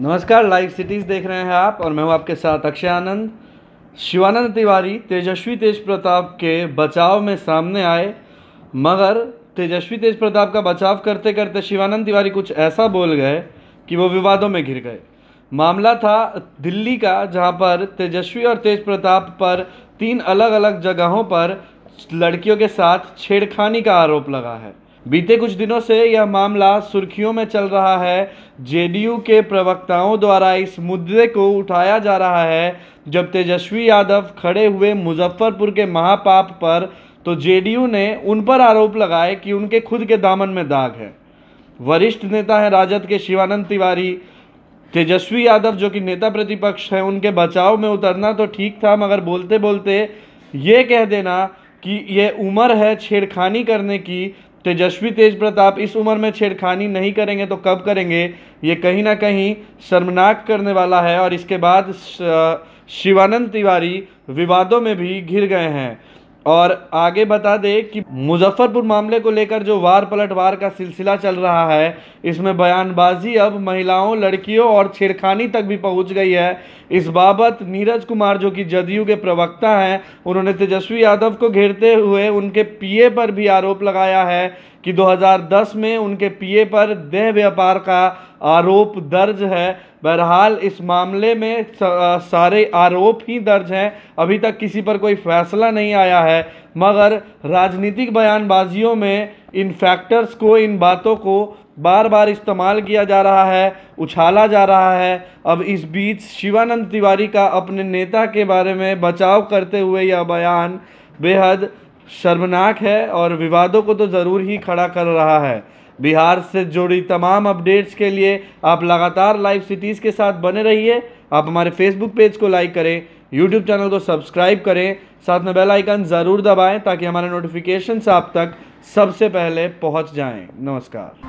नमस्कार live cities देख रहे हैं आप और मैं हूं आपके साथ अक्षय आनंद शिवानंद तिवारी तेजस्वी तेज प्रताप के बचाव में सामने आए मगर तेजस्वी तेज प्रताप का बचाव करते करते शिवानंद तिवारी कुछ ऐसा बोल गए कि वो विवादों में घिर गए मामला था दिल्ली का जहां पर तेजस्वी और तेज प्रताप पर तीन अलग अलग जगहों पर लड़कियों के साथ छेड़खानी का आरोप लगा है बीते कुछ दिनों से यह मामला सुर्खियों में चल रहा है जेडीयू के प्रवक्ताओं द्वारा इस मुद्दे को उठाया जा रहा है जब तेजस्वी यादव खड़े हुए मुजफ्फरपुर के महापाप पर तो जेडीयू ने उन पर आरोप लगाए कि उनके खुद के दामन में दाग है वरिष्ठ नेता हैं राजद के शिवानंद तिवारी तेजस्वी यादव जो कि नेता प्रतिपक्ष हैं उनके बचाव में उतरना तो ठीक था मगर बोलते बोलते ये कह देना कि ये उम्र है छेड़खानी करने की तेजस्वी तेज प्रताप इस उम्र में छेड़खानी नहीं करेंगे तो कब करेंगे ये कहीं ना कहीं शर्मनाक करने वाला है और इसके बाद शिवानंद तिवारी विवादों में भी घिर गए हैं और आगे बता दें कि मुजफ्फरपुर मामले को लेकर जो वार पलटवार का सिलसिला चल रहा है इसमें बयानबाजी अब महिलाओं लड़कियों और छेड़खानी तक भी पहुंच गई है इस बाबत नीरज कुमार जो कि जदयू के प्रवक्ता हैं उन्होंने तेजस्वी यादव को घेरते हुए उनके पीए पर भी आरोप लगाया है कि 2010 में उनके पीए पर देह व्यापार का आरोप दर्ज है बहरहाल इस मामले में सारे आरोप ही दर्ज हैं अभी तक किसी पर कोई फैसला नहीं आया है मगर राजनीतिक बयानबाजियों में इन फैक्टर्स को इन बातों को बार बार इस्तेमाल किया जा रहा है उछाला जा रहा है अब इस बीच शिवानंद तिवारी का अपने नेता के बारे में बचाव करते हुए यह बयान बेहद शर्मनाक है और विवादों को तो ज़रूर ही खड़ा कर रहा है बिहार से जुड़ी तमाम अपडेट्स के लिए आप लगातार लाइव सिटीज़ के साथ बने रहिए आप हमारे फेसबुक पेज को लाइक करें यूट्यूब चैनल को सब्सक्राइब करें साथ में बेल आइकन ज़रूर दबाएं ताकि हमारे नोटिफिकेशन आप तक सबसे पहले पहुंच जाएं नमस्कार